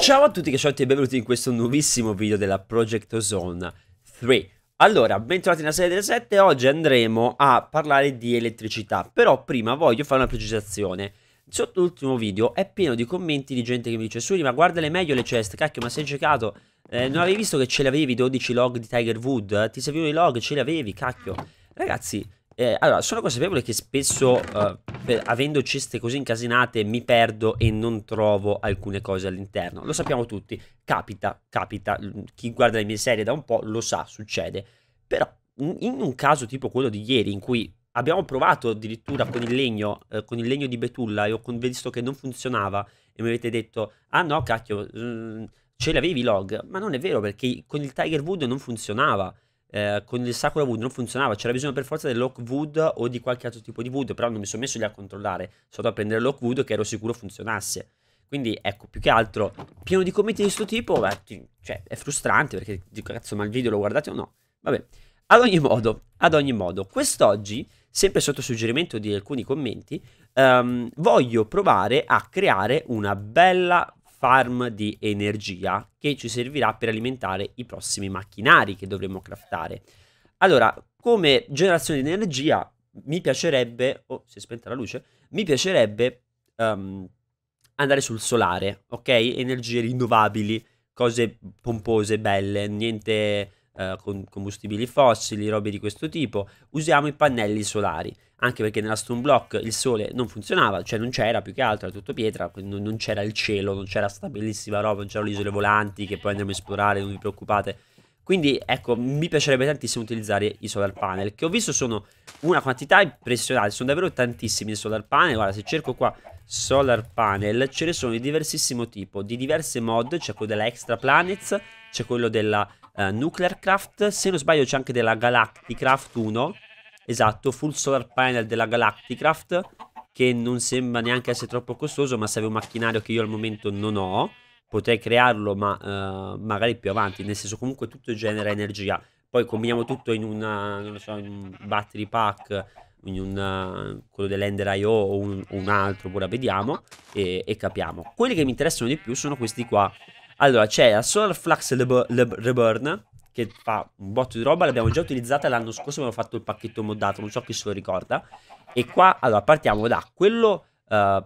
Ciao a tutti, cacciarotti e benvenuti in questo nuovissimo video della Project Zone 3. Allora, bentornati nella serie delle 7, oggi andremo a parlare di elettricità, però prima voglio fare una precisazione. Sotto l'ultimo video è pieno di commenti di gente che mi dice Suri ma guardale meglio le chest, cacchio ma sei giocato eh, Non avevi visto che ce l'avevi 12 log di Tiger Wood? Ti servivano i log, ce avevi, cacchio Ragazzi, eh, allora, sono consapevole che spesso, eh, avendo ceste così incasinate, mi perdo e non trovo alcune cose all'interno. Lo sappiamo tutti, capita, capita. Chi guarda le mie serie da un po' lo sa, succede. Però, in un caso tipo quello di ieri, in cui abbiamo provato addirittura con il legno, eh, con il legno di Betulla, e ho visto che non funzionava, e mi avete detto, ah no, cacchio, mh, mm, ce l'avevi log. Ma non è vero, perché con il Tiger Wood non funzionava. Eh, con il sacro Wood non funzionava, c'era bisogno per forza dell'Oak Wood o di qualche altro tipo di Wood, però non mi sono messo lì a controllare, sono andato a prendere l'Oak Wood che ero sicuro funzionasse. Quindi ecco, più che altro, pieno di commenti di questo tipo, beh, ti, cioè, è frustrante perché dico, cazzo, ma il video lo guardate o no? Vabbè, ad ogni modo, ad ogni modo, quest'oggi, sempre sotto suggerimento di alcuni commenti, um, voglio provare a creare una bella farm di energia che ci servirà per alimentare i prossimi macchinari che dovremo craftare. Allora, come generazione di energia mi piacerebbe, oh si è spenta la luce, mi piacerebbe um, andare sul solare, ok? Energie rinnovabili, cose pompose, belle, niente eh, con combustibili fossili, robe di questo tipo, usiamo i pannelli solari, anche perché nella Stone Block il sole non funzionava, cioè non c'era più che altro, era tutto pietra, non, c'era il cielo, non c'era sta bellissima roba, non c'erano le isole volanti che poi andremo a esplorare, non vi preoccupate. Quindi ecco, mi piacerebbe tantissimo utilizzare i solar panel, che ho visto sono una quantità impressionante, sono davvero tantissimi i solar panel, guarda se cerco qua solar panel ce ne sono di diversissimo tipo, di diverse mod, c'è quello della Extra Planets, c'è quello della eh, Nuclearcraft, se non sbaglio c'è anche della Galacticraft 1, esatto, full solar panel della Galacticraft, che non sembra neanche essere troppo costoso, ma serve un macchinario che io al momento non ho, potrei crearlo ma eh, magari più avanti, nel senso comunque tutto genera energia, poi combiniamo tutto in, una, non so, in un battery pack, in un, eh, quello IO o un, un, altro, ora vediamo e, e capiamo. Quelli che mi interessano di più sono questi qua, allora, c'è la Solar Flux Reburn, che fa un botto di roba, l'abbiamo già utilizzata l'anno scorso, abbiamo fatto il pacchetto moddato, non so chi se lo ricorda. E qua, allora, partiamo da quello... Uh,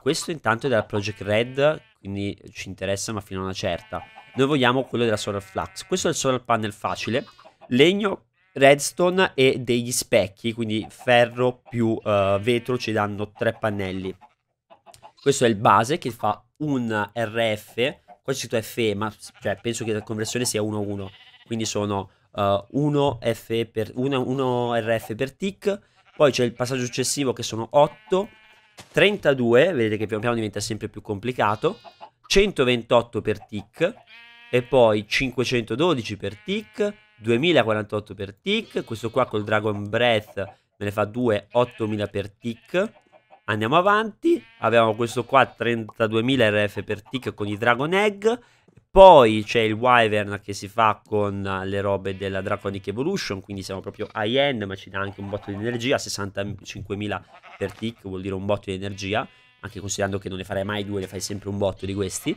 questo intanto è della Project Red, quindi ci interessa ma fino a una certa. Noi vogliamo quello della Solar Flux. Questo è il Solar Panel facile. Legno, redstone e degli specchi, quindi ferro più uh, vetro ci danno tre pannelli. Questo è il base che fa un RF Qua c'è scritto FE, ma cioè, penso che la conversione sia 1-1. Quindi sono 1, eh, per, 1, 1 RF per tick. Poi c'è il passaggio successivo che sono 8. 32, vedete che pian piano diventa sempre più complicato. 128 per tick. E poi 512 per tick. 2048 per tick. Questo qua col Dragon Breath me ne fa 2, 8000 per tick. Andiamo avanti, abbiamo questo qua 32.000 RF per tick con i Dragon Egg, poi c'è il Wyvern che si fa con eh, le robe della Draconic Evolution, quindi siamo proprio high end, ma ci dà anche un botto di energia, 65.000 per tick vuol dire un botto di energia, anche considerando che non ne farei mai due, ne fai sempre un botto di questi.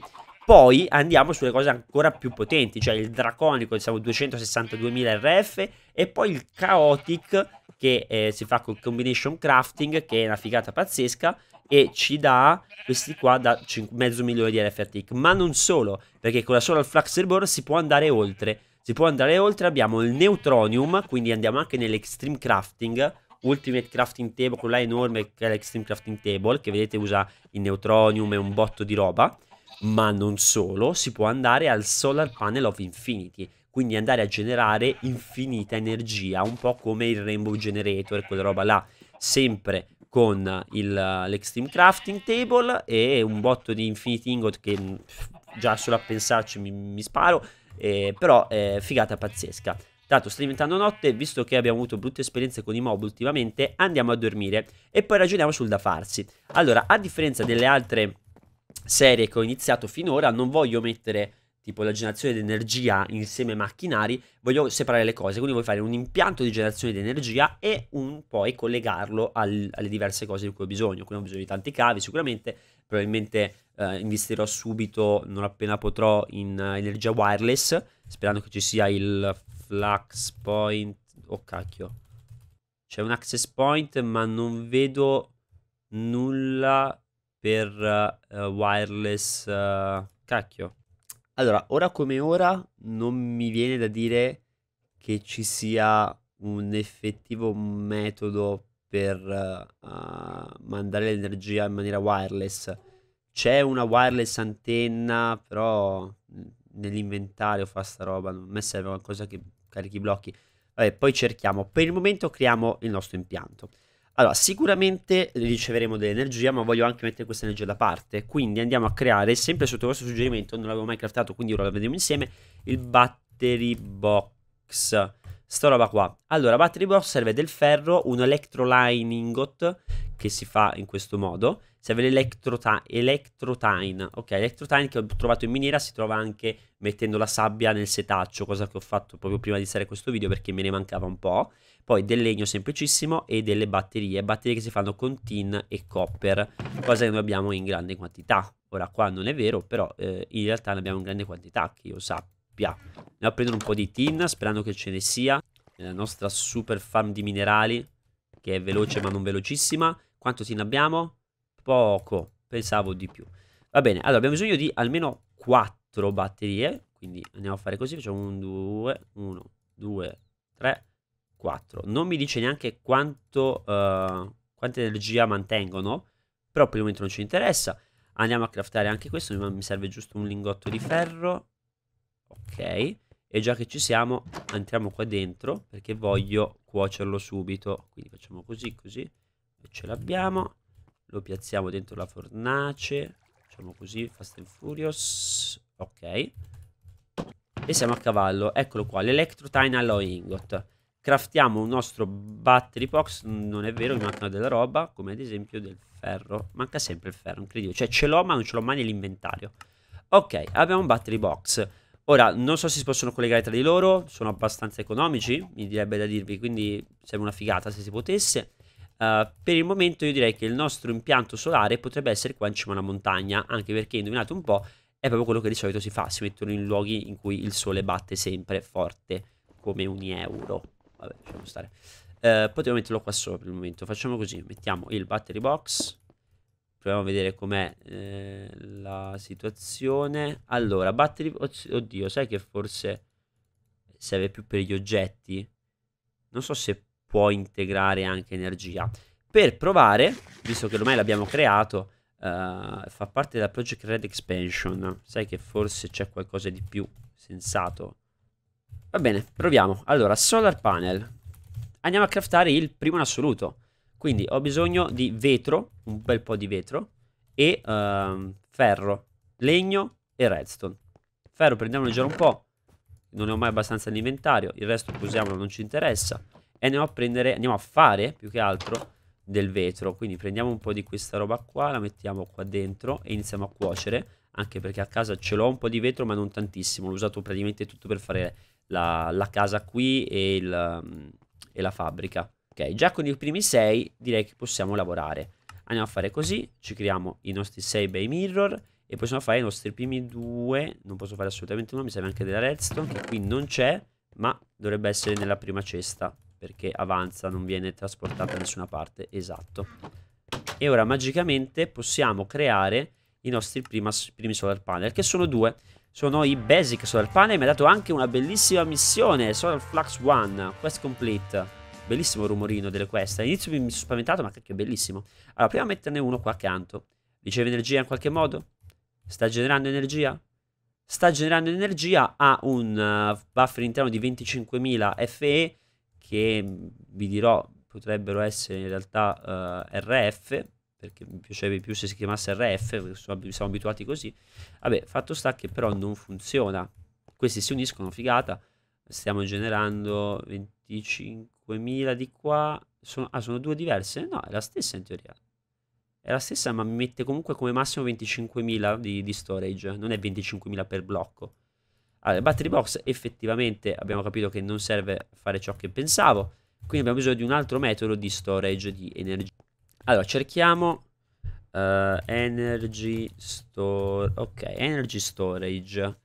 Poi andiamo sulle cose ancora più potenti, cioè il draconico, diciamo 262.000 RF e poi il chaotic che eh, si fa con combination crafting che è una figata pazzesca e ci dà questi qua da 5, mezzo milione di RF RFT. ma non solo, perché con la sola Fluxerbore si può andare oltre. Si può andare oltre, abbiamo il Neutronium, quindi andiamo anche nell'Extreme Crafting, Ultimate Crafting Table, quella enorme che è l'Extreme Crafting Table, che vedete usa il Neutronium e un botto di roba ma non solo, si può andare al Solar Panel of Infinity, quindi andare a generare infinita energia, un po' come il Rainbow Generator, quella roba là, sempre con l'Extreme Crafting Table e un botto di Infinity Ingot che mm, già solo a pensarci mi, mi sparo, eh, però è figata pazzesca. Dato, sta diventando notte, visto che abbiamo avuto brutte esperienze con i mob ultimamente, andiamo a dormire e poi ragioniamo sul da farsi. Allora, a differenza delle altre serie che ho iniziato finora, non voglio mettere tipo la generazione di energia insieme ai macchinari, voglio separare le cose, quindi voglio fare un impianto di generazione di energia e un, poi collegarlo al, alle diverse cose di cui ho bisogno, quindi ho bisogno di tanti cavi sicuramente, probabilmente eh, investirò subito, non appena potrò, in uh, energia wireless, sperando che ci sia il flux point, oh cacchio, c'è un access point ma non vedo nulla per uh, wireless uh, cacchio. Allora, ora come ora non mi viene da dire che ci sia un effettivo metodo per uh, mandare l'energia in maniera wireless. C'è una wireless antenna, però nell'inventario fa sta roba, a me serve qualcosa che carichi i blocchi. Vabbè, poi cerchiamo. Per il momento creiamo il nostro impianto. Allora, sicuramente riceveremo dell'energia, ma voglio anche mettere questa energia da parte. Quindi andiamo a creare, sempre sotto questo suggerimento, non l'avevo mai craftato, quindi ora la vedremo insieme, il battery box. Sta roba qua. Allora, battery box serve del ferro, un electroline ingot, che si fa in questo modo, serve l'electrotine, ok, electrotine che ho trovato in miniera si trova anche mettendo la sabbia nel setaccio, cosa che ho fatto proprio prima di stare questo video perché me ne mancava un po', poi del legno semplicissimo e delle batterie, batterie che si fanno con tin e copper, cosa che noi abbiamo in grande quantità, ora qua non è vero, però eh, in realtà ne abbiamo in grande quantità, che io sappia, Andiamo a prendere un po' di tin, sperando che ce ne sia, nella nostra super farm di minerali, che è veloce ma non velocissima, quanto tin abbiamo? poco, pensavo di più. Va bene, allora abbiamo bisogno di almeno 4 batterie, quindi andiamo a fare così, facciamo 1, 2, 1, 2, 3, 4. Non mi dice neanche quanto, uh, quanta energia mantengono, però per il momento non ci interessa. Andiamo a craftare anche questo, mi serve giusto un lingotto di ferro. Ok, e già che ci siamo, entriamo qua dentro perché voglio cuocerlo subito. Quindi facciamo così, così, e ce l'abbiamo. Lo piazziamo dentro la fornace. Facciamo così, Fast and Furious. Ok. E siamo a cavallo. Eccolo qua, l'Electrotine Alloy Ingot. Craftiamo un nostro battery box, non è vero, mi mancano della roba, come ad esempio del ferro. Manca sempre il ferro, incredibile. Cioè ce l'ho ma non ce l'ho mai nell'inventario. Ok, abbiamo un battery box. Ora, non so se si possono collegare tra di loro, sono abbastanza economici, mi direbbe da dirvi, quindi sarebbe una figata se si potesse. Uh, per il momento io direi che il nostro impianto solare potrebbe essere qua in cima a una montagna, anche perché indovinate un po', è proprio quello che di solito si fa, si mettono in luoghi in cui il sole batte sempre forte, come un euro. Vabbè, lasciamo stare. Uh, eh, potevo metterlo qua sopra per il momento, facciamo così, mettiamo il battery box, proviamo a vedere com'è eh, la situazione. Allora, battery, oddio, sai che forse serve più per gli oggetti? Non so se può integrare anche energia. Per provare, visto che ormai l'abbiamo creato, uh, fa parte della Project Red Expansion. Sai che forse c'è qualcosa di più sensato. Va bene, proviamo. Allora, solar panel. Andiamo a craftare il primo in assoluto. Quindi ho bisogno di vetro, un bel po' di vetro, e uh, ferro, legno e redstone. Ferro prendiamo leggero un po', non ne ho mai abbastanza all'inventario, il resto usiamolo, non ci interessa e andiamo a prendere, andiamo a fare più che altro del vetro. Quindi prendiamo un po' di questa roba qua, la mettiamo qua dentro e iniziamo a cuocere, anche perché a casa ce l'ho un po' di vetro ma non tantissimo, l'ho usato praticamente tutto per fare la, la casa qui e, il, e la fabbrica. Ok, già con i primi sei direi che possiamo lavorare. Andiamo a fare così, ci creiamo i nostri 6 bei mirror e possiamo fare i nostri primi due, non posso fare assolutamente uno, mi serve anche della redstone che qui non c'è, ma dovrebbe essere nella prima cesta perché avanza, non viene trasportata da nessuna parte, esatto. E ora magicamente possiamo creare i nostri prima, primi solar panel, che sono due. Sono i basic solar panel, mi ha dato anche una bellissima missione, Solar Flux one, quest complete. Bellissimo rumorino delle quest. All'inizio mi sono spaventato, ma che bellissimo. Allora, prima metterne uno qua accanto. Riceve energia in qualche modo? Sta generando energia? Sta generando energia, ha un uh, buffer interno di 25.000 FE, che vi dirò potrebbero essere in realtà uh, eh, RF, perché mi piacerebbe più se si chiamasse RF, siamo abituati così. Vabbè, fatto sta che però non funziona. Questi si uniscono, figata, stiamo generando 25.000 di qua. Sono, ah, sono due diverse? No, è la stessa in teoria. È la stessa, ma mi mette comunque come massimo 25.000 di, di storage, non è 25.000 per blocco. Allora, battery box effettivamente abbiamo capito che non serve fare ciò che pensavo, quindi abbiamo bisogno di un altro metodo di storage di energia. Allora, cerchiamo uh, energy store, ok, energy storage.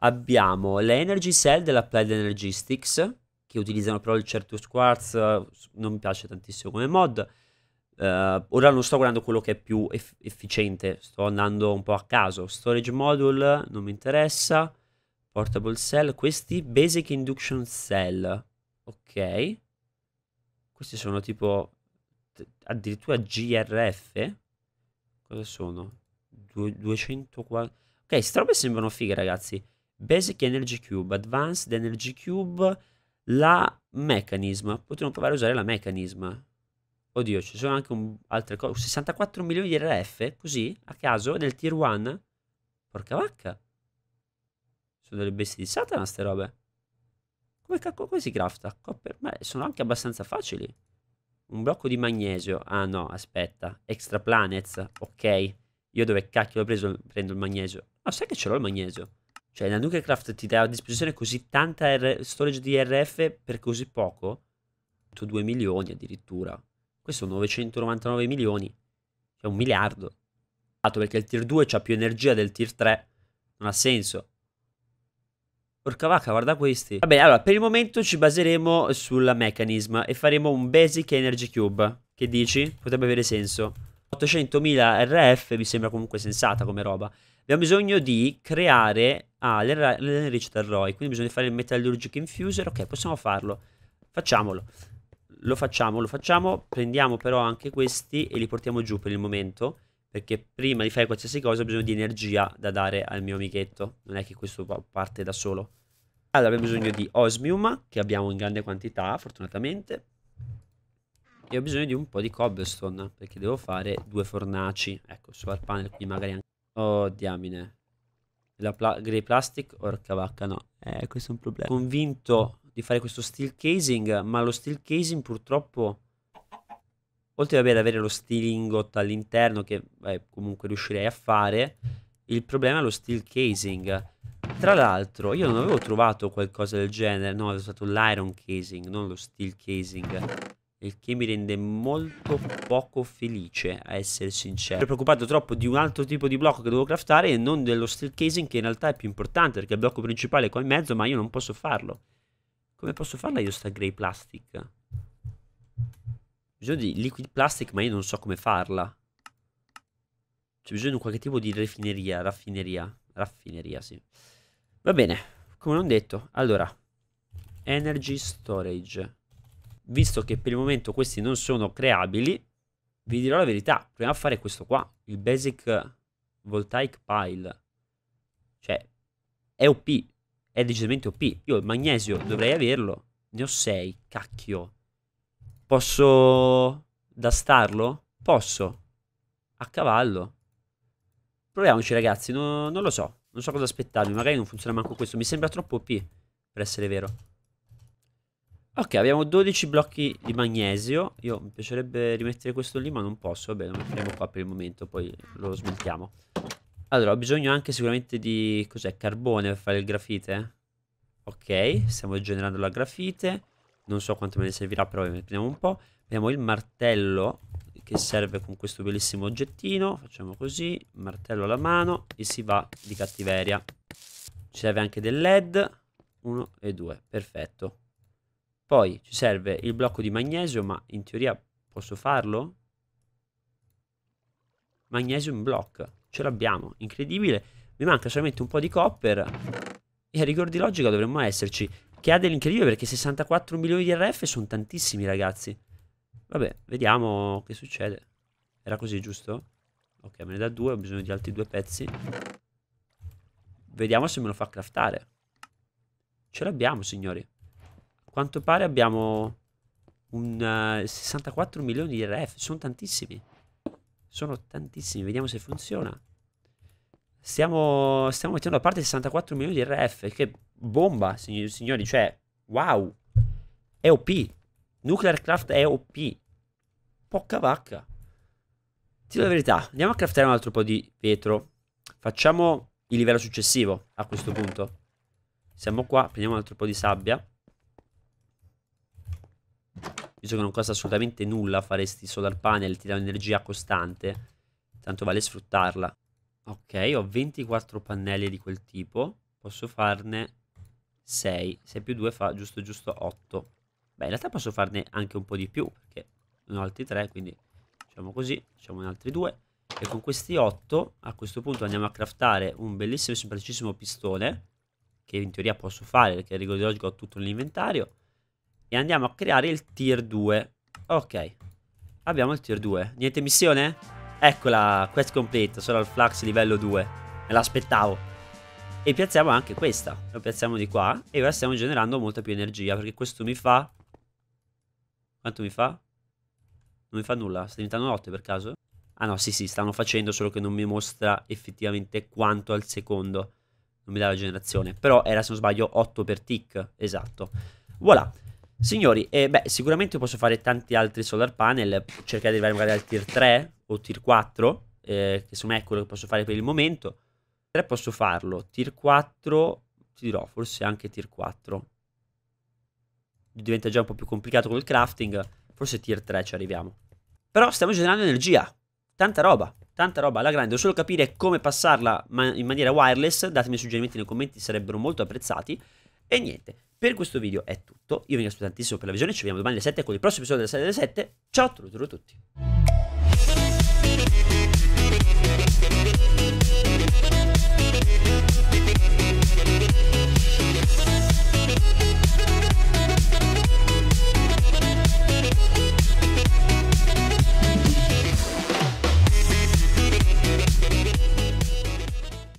Abbiamo le energy cell dell'applied energy sticks che utilizzano però il certo quartz, non mi piace tantissimo come mod. Uh, ora non sto guardando quello che è più eff efficiente, sto andando un po' a caso. Storage module non mi interessa. Portable cell, questi basic induction cell. Ok. Questi sono tipo addirittura GRF. Cosa sono? Du 240. Ok, queste robe sembrano fighe, ragazzi. Basic Energy Cube, Advanced Energy Cube, la Mechanism. Potremmo provare a usare la Mechanism. Oddio, ci sono anche un, altre cose. 64 milioni di RF, così, a caso, nel tier 1. Porca vacca delle bestie di Satana ste robe. Come, cacco, come si crafta? Copper? Beh, sono anche abbastanza facili. Un blocco di magnesio. Ah no, aspetta. Extra planets. Ok. Io dove cacchio l'ho preso prendo il magnesio. Ma ah, sai che ce l'ho il magnesio? Cioè, la Nuclecraft ti dà a disposizione così tanta R storage di RF per così poco? 2 milioni addirittura. Questo 999 milioni. È cioè, un miliardo. Dato perché il tier 2 ha più energia del tier 3. Non ha senso. Porca vacca, guarda questi. Vabbè, allora, per il momento ci baseremo sulla mechanism e faremo un basic energy cube. Che dici? Potrebbe avere senso. 800.000 RF mi sembra comunque sensata come roba. Abbiamo bisogno di creare... Ah, l'enriched ROI, quindi bisogna fare il metallurgic infuser. Ok, possiamo farlo. Facciamolo. Lo facciamo, lo facciamo. Prendiamo però anche questi e li portiamo giù per il momento. Perché prima di fare qualsiasi cosa ho bisogno di energia da dare al mio amichetto. Non è che questo parte da solo. Allora abbiamo bisogno di osmium, che abbiamo in grande quantità, fortunatamente. E ho bisogno di un po' di cobblestone, perché devo fare due fornaci. Ecco, su al panel, qui magari anche... Oh, diamine. La pla grey plastic, orca vacca, no. Eh, questo è un problema. Convinto di fare questo steel casing, ma lo steel casing purtroppo oltre vabbè, ad avere lo stilingot all'interno che beh, comunque riuscirei a fare, il problema è lo steel casing. Tra l'altro, io non avevo trovato qualcosa del genere, no, è stato l'iron casing, non lo steel casing. Il che mi rende molto poco felice, a essere sincero. Ero preoccupato troppo di un altro tipo di blocco che devo craftare e non dello steel casing che in realtà è più importante, perché il blocco principale è qua in mezzo, ma io non posso farlo. Come posso farla io sta grey plastic? Bisogno di liquid plastic, ma io non so come farla. C'è bisogno di qualche tipo di refineria, raffineria, raffineria, sì. Va bene, come non detto, allora, energy storage. Visto che per il momento questi non sono creabili, vi dirò la verità, proviamo a fare questo qua, il basic voltaic pile. Cioè, è OP, è decisamente OP. Io il magnesio dovrei averlo, ne ho 6, cacchio. Posso dastarlo? Posso. A cavallo. Proviamoci ragazzi, no, non lo so. Non so cosa aspettarmi, magari non funziona manco questo. Mi sembra troppo OP, per essere vero. Ok, abbiamo 12 blocchi di magnesio. Io mi piacerebbe rimettere questo lì, ma non posso. Vabbè, lo mettiamo qua per il momento, poi lo smontiamo. Allora, ho bisogno anche sicuramente di... Cos'è? Carbone per fare il grafite? Ok, stiamo generando la grafite non so quanto me ne servirà, però vediamo un po'. Abbiamo il martello che serve con questo bellissimo oggettino, facciamo così, martello alla mano e si va di cattiveria. Ci serve anche del led, Uno e due, perfetto. Poi ci serve il blocco di magnesio, ma in teoria posso farlo? Magnesium block, ce l'abbiamo, incredibile. Mi manca solamente un po' di copper e a rigor di logica dovremmo esserci che ha dell'incredibile perché 64 milioni di RF sono tantissimi ragazzi. Vabbè, vediamo che succede. Era così, giusto? Ok, me ne dà due, ho bisogno di altri due pezzi. Vediamo se me lo fa craftare. Ce l'abbiamo, signori. A quanto pare abbiamo un uh, eh, 64 milioni di RF. Sono tantissimi. Sono tantissimi. Vediamo se funziona stiamo, stiamo mettendo a parte 64 milioni di RF, che bomba, signori, signori cioè, wow, è OP, Nuclear Craft è OP, poca vacca. Ti do la verità, andiamo a craftare un altro po' di vetro, facciamo il livello successivo a questo punto. Siamo qua, prendiamo un altro po' di sabbia. Visto che non costa assolutamente nulla fare sti solar panel, ti dà un'energia costante. Tanto vale sfruttarla. Ok, ho 24 pannelli di quel tipo. Posso farne 6. 6 più 2 fa giusto giusto 8. Beh, in realtà posso farne anche un po' di più, perché ne ho altri 3, quindi facciamo così, facciamo altri 2. E con questi 8, a questo punto andiamo a craftare un bellissimo e semplicissimo pistone, che in teoria posso fare, perché a rigore di logica ho tutto nell'inventario. E andiamo a creare il tier 2. Ok, abbiamo il tier 2. Niente missione? Eccola, quest completa, solo al flux livello 2. Me l'aspettavo. E piazziamo anche questa. Lo piazziamo di qua. E ora stiamo generando molta più energia. Perché questo mi fa... Quanto mi fa? Non mi fa nulla. Sta diventando notte per caso? Ah no, sì sì, stanno facendo, solo che non mi mostra effettivamente quanto al secondo. Non mi dà la generazione. Però era, se non sbaglio, 8 per tick. Esatto. Voilà. Signori, eh, beh, sicuramente posso fare tanti altri solar panel, cercare di arrivare magari al tier 3 o tier 4, eh, che secondo me è quello che posso fare per il momento. 3 posso farlo, tier 4, ti dirò, forse anche tier 4. Diventa già un po' più complicato con il crafting, forse tier 3 ci arriviamo. Però stiamo generando energia, tanta roba, tanta roba alla grande. Devo solo capire come passarla in maniera wireless, datemi suggerimenti nei commenti, sarebbero molto apprezzati. E niente, per questo video è tutto, io vi ringrazio tantissimo per la visione, ci vediamo domani alle 7 con il prossimo episodio della serie delle 7, ciao a tutti!